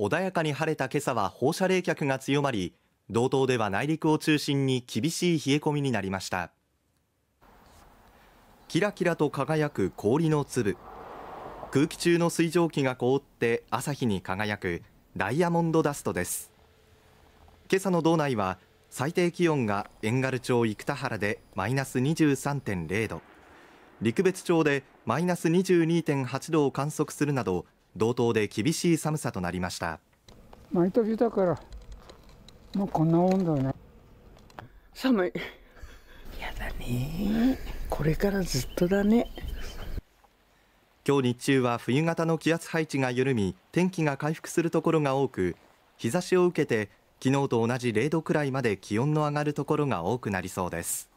穏やかに晴れた今朝は放射冷却が強まり道東では内陸を中心に厳しい冷え込みになりましたキラキラと輝く氷の粒空気中の水蒸気が凍って朝日に輝くダイヤモンドダストです今朝の道内は最低気温が遠軽町生田原でマイナス23.0度陸別町でマイナス22.8度を観測するなど道東で厳しい寒さとなりました毎年だからもうこんな温度ね寒いやだねこれからずっとだね今日日中は冬型の気圧配置が緩み天気が回復するところが多く日差しを受けて昨日と同じ0度くらいまで気温の上がるところが多くなりそうです